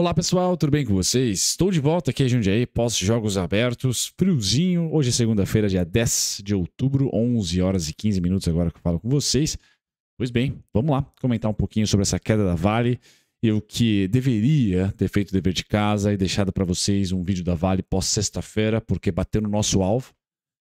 Olá pessoal, tudo bem com vocês? Estou de volta aqui em Jundiaí, pós-jogos abertos, friozinho. Hoje é segunda-feira, dia 10 de outubro, 11 horas e 15 minutos agora que eu falo com vocês. Pois bem, vamos lá comentar um pouquinho sobre essa queda da Vale e o que deveria ter feito o dever de casa e deixado para vocês um vídeo da Vale pós-sexta-feira, porque bateu no nosso alvo.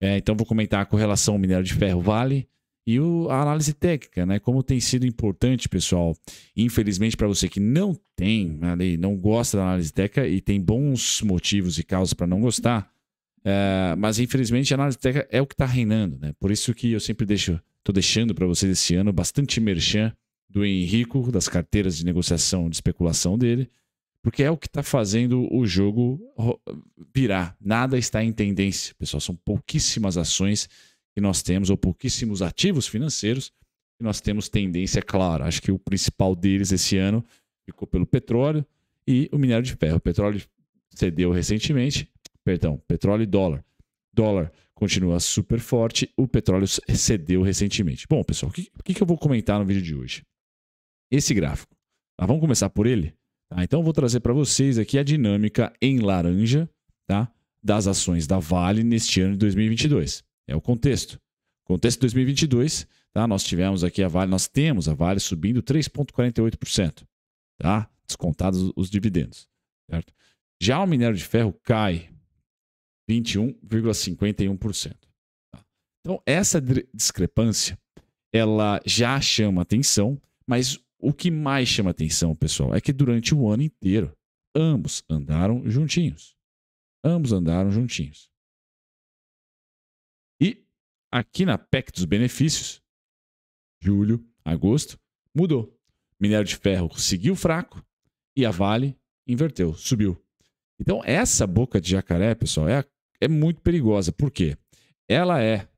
É, então vou comentar com relação ao minério de ferro-Vale, e o, a análise técnica, né? Como tem sido importante, pessoal. Infelizmente, para você que não tem, né, não gosta da análise técnica e tem bons motivos e causas para não gostar, eh, mas infelizmente a análise técnica é o que está reinando, né? Por isso que eu sempre deixo, estou deixando para vocês esse ano bastante merchan do Henrico, das carteiras de negociação, de especulação dele, porque é o que está fazendo o jogo virar. Nada está em tendência, pessoal. São pouquíssimas ações que nós temos, ou pouquíssimos ativos financeiros que nós temos tendência clara. Acho que o principal deles esse ano ficou pelo petróleo e o minério de ferro. O petróleo cedeu recentemente, perdão, petróleo e dólar. Dólar continua super forte, o petróleo cedeu recentemente. Bom, pessoal, o que, que, eu vou comentar no vídeo de hoje? Esse gráfico. Tá, vamos começar por ele? Tá, então, eu vou trazer para vocês aqui a dinâmica em laranja tá, das ações da Vale neste ano de 2022. É o contexto. Contexto de 2022, tá? Nós tivemos aqui a Vale, nós temos a Vale subindo 3.48%, tá? Descontados os dividendos, certo? Já o minério de ferro cai 21,51%. Tá? Então, essa discrepância, ela já chama atenção, mas o que mais chama atenção, pessoal, é que durante o ano inteiro, ambos andaram juntinhos. Ambos andaram juntinhos. Aqui na PEC dos benefícios, julho, agosto, mudou. Minério de ferro seguiu fraco e a Vale inverteu, subiu. Então, essa boca de jacaré, pessoal, é, é muito perigosa. Por quê? Ela é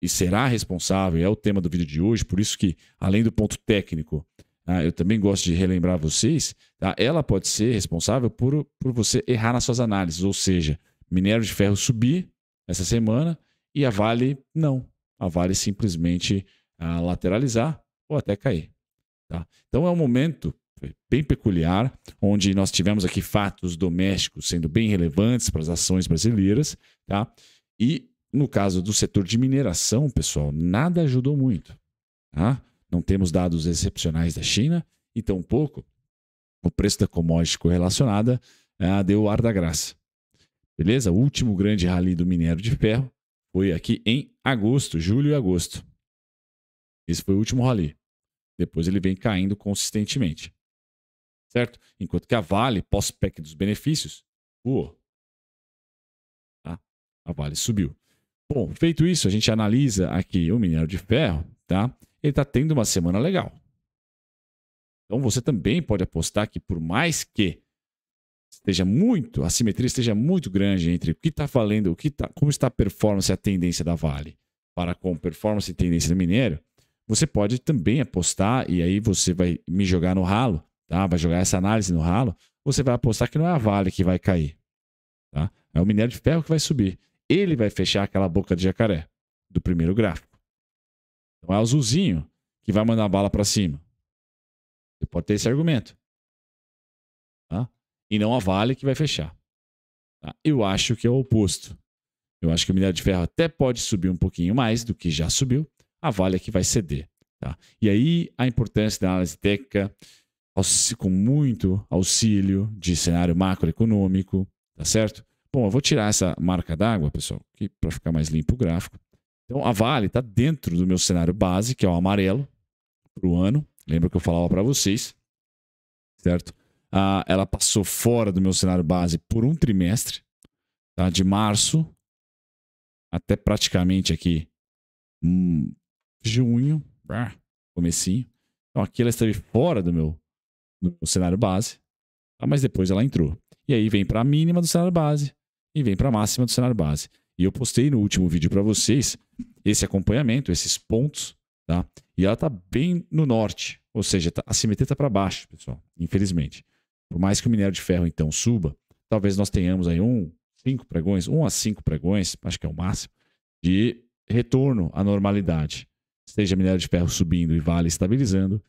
e será responsável, é o tema do vídeo de hoje, por isso que, além do ponto técnico, ah, eu também gosto de relembrar vocês, tá? ela pode ser responsável por, por você errar nas suas análises, ou seja, minério de ferro subir essa semana e a Vale, não. A Vale simplesmente ah, lateralizar ou até cair. Tá? Então é um momento eh, bem peculiar, onde nós tivemos aqui fatos domésticos sendo bem relevantes para as ações brasileiras. Tá? E no caso do setor de mineração, pessoal, nada ajudou muito. Tá? Não temos dados excepcionais da China e tampouco o preço da commodity correlacionada ah, deu ar da graça. Beleza? O último grande rally do minério de ferro foi aqui em agosto, julho e agosto. Esse foi o último rally. Depois ele vem caindo consistentemente. Certo? Enquanto que a Vale, pós-PEC dos benefícios, voou. Tá? A Vale subiu. Bom, feito isso, a gente analisa aqui o minério de ferro, tá? Ele está tendo uma semana legal. Então você também pode apostar que por mais que esteja muito, a simetria esteja muito grande entre o que está falando o que tá, como está a performance e a tendência da Vale para com performance e tendência do minério, você pode também apostar, e aí você vai me jogar no ralo, tá? vai jogar essa análise no ralo, você vai apostar que não é a Vale que vai cair. Tá? É o minério de ferro que vai subir. Ele vai fechar aquela boca de jacaré do primeiro gráfico. Então é o azulzinho que vai mandar a bala para cima. Você pode ter esse argumento e não a Vale que vai fechar. Tá? Eu acho que é o oposto. Eu acho que o minério de ferro até pode subir um pouquinho mais do que já subiu, a Vale é que vai ceder. Tá? E aí a importância da análise técnica com muito auxílio de cenário macroeconômico, tá certo? Bom, eu vou tirar essa marca d'água, pessoal, para ficar mais limpo o gráfico. Então, a Vale está dentro do meu cenário base, que é o amarelo, para o ano. Lembra que eu falava para vocês, certo? Ah, ela passou fora do meu cenário base por um trimestre, tá? de março até praticamente aqui hum, junho, comecinho. Então aqui ela esteve fora do meu, do meu cenário base, tá? mas depois ela entrou. E aí vem para a mínima do cenário base e vem para a máxima do cenário base. E eu postei no último vídeo para vocês esse acompanhamento, esses pontos, tá? E ela tá bem no norte, ou seja, tá, a simetria tá para baixo, pessoal, infelizmente. Por mais que o minério de ferro então suba, talvez nós tenhamos aí um, cinco pregões, um a cinco pregões, acho que é o máximo, de retorno à normalidade. Seja minério de ferro subindo e vale estabilizando,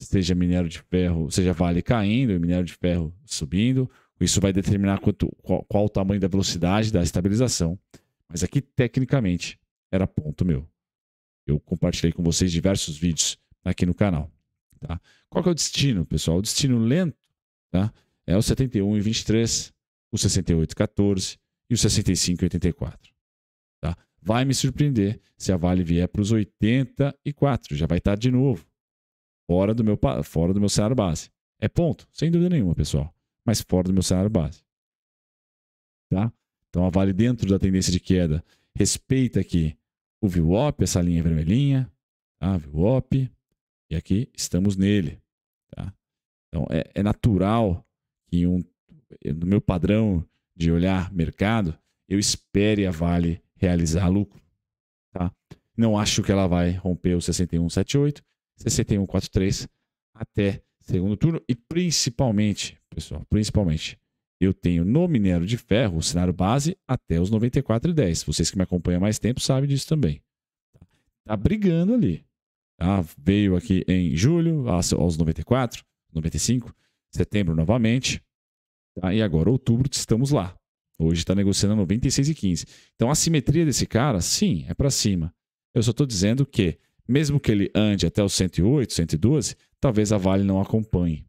seja minério de ferro, seja vale caindo e minério de ferro subindo. Isso vai determinar quanto, qual, qual o tamanho da velocidade da estabilização. Mas aqui, tecnicamente, era ponto meu. Eu compartilhei com vocês diversos vídeos aqui no canal. Tá? Qual que é o destino, pessoal? O destino lento Tá? É o 71 e 23, o 68 e 14 e o 65 e 84. Tá? Vai me surpreender se a Vale vier para os 84, já vai estar tá de novo fora do meu fora do meu salário base. É ponto, sem dúvida nenhuma, pessoal, mas fora do meu salário base. Tá? Então a Vale dentro da tendência de queda respeita aqui o VWAP, essa linha vermelhinha, tá? VWAP, e aqui estamos nele, tá? Então, é, é natural que um, no meu padrão de olhar mercado, eu espere a Vale realizar lucro. Tá? Não acho que ela vai romper o 6178, 6143 até segundo turno. E principalmente, pessoal, principalmente, eu tenho no minério de ferro o cenário base até os 94,10. Vocês que me acompanham há mais tempo sabem disso também. Tá brigando ali. Tá? Veio aqui em julho aos 94, 95, setembro novamente, tá? e agora outubro estamos lá. Hoje está negociando 96 e 15. Então a simetria desse cara, sim, é para cima. Eu só estou dizendo que, mesmo que ele ande até os 108, 112, talvez a Vale não acompanhe.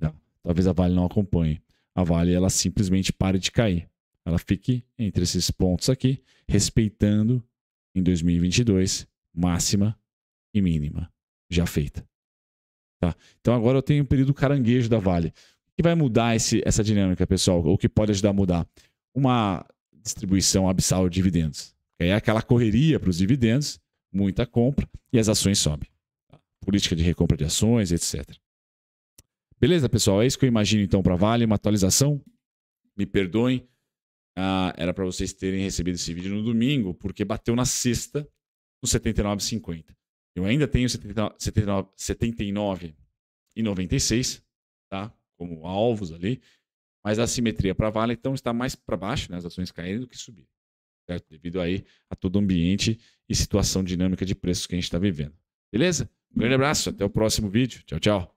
Não. Tá? Talvez a Vale não acompanhe. A Vale ela simplesmente pare de cair. Ela fique entre esses pontos aqui, respeitando em 2022 máxima e mínima já feita. Tá? Então agora eu tenho um período caranguejo da Vale. O que vai mudar esse, essa dinâmica, pessoal? O que pode ajudar a mudar? Uma distribuição abissal de dividendos. É aquela correria para os dividendos, muita compra e as ações sobem. Tá? Política de recompra de ações, etc. Beleza, pessoal? É isso que eu imagino então para a Vale, uma atualização. Me perdoem, ah, era para vocês terem recebido esse vídeo no domingo, porque bateu na sexta, no 79,50. Eu ainda tenho 79, 79, e 96, tá? Como alvos ali. Mas a simetria para Vale, então, está mais para baixo, né? As ações caírem do que subir. Certo? Devido aí a todo o ambiente e situação dinâmica de preços que a gente está vivendo. Beleza? Um grande abraço, até o próximo vídeo. Tchau, tchau.